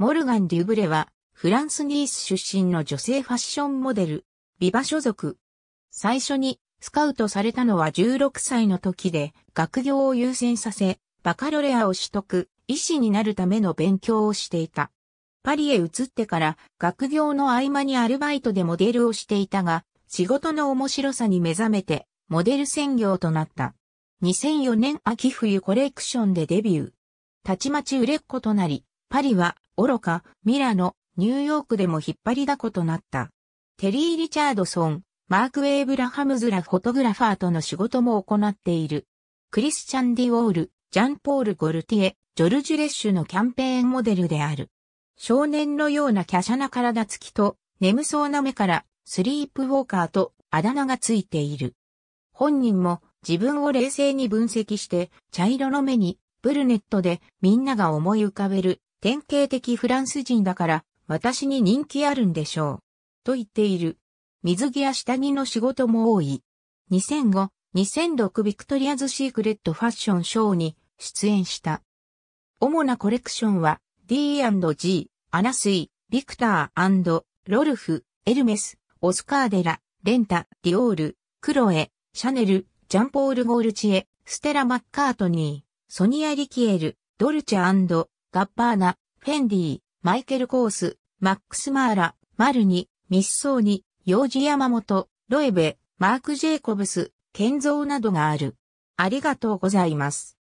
モルガン・デュブレは、フランス・ニース出身の女性ファッションモデル、ビバ所属。最初にスカウトされたのは16歳の時で、学業を優先させ、バカロレアを取得、医師になるための勉強をしていた。パリへ移ってから学業の合間にアルバイトでモデルをしていたが、仕事の面白さに目覚めて、モデル専業となった。2004年秋冬コレクションでデビュー。たちまち売れっ子となり、パリは愚か、ミラノ、ニューヨークでも引っ張りだことなった。テリー・リチャードソン、マーク・ウェイブラハムズラフォトグラファーとの仕事も行っている。クリスチャン・ディ・ウォール、ジャンポール・ゴルティエ、ジョルジュ・レッシュのキャンペーンモデルである。少年のような華奢な体つきと、眠そうな目から、スリープウォーカーとあだ名がついている。本人も自分を冷静に分析して、茶色の目に、ブルネットでみんなが思い浮かべる典型的フランス人だから私に人気あるんでしょう。と言っている。水着や下着の仕事も多い。2005、2006ビクトリアズ・シークレットファッションショーに出演した。主なコレクションは D&G、アナスイ、ビクターロルフ、エルメス、オスカーデラ、レンタ、ディオール、クロエ、シャネル、ジャンポール・ゴールチエ、ステラ・マッカートニー、ソニア・リキエル、ドルチェガッバーナ、フェンディ、マイケル・コース、マックス・マーラ、マルニ、ミッソーニ、ヨージ・山本、ロエベ、マーク・ジェイコブス、建造などがある。ありがとうございます。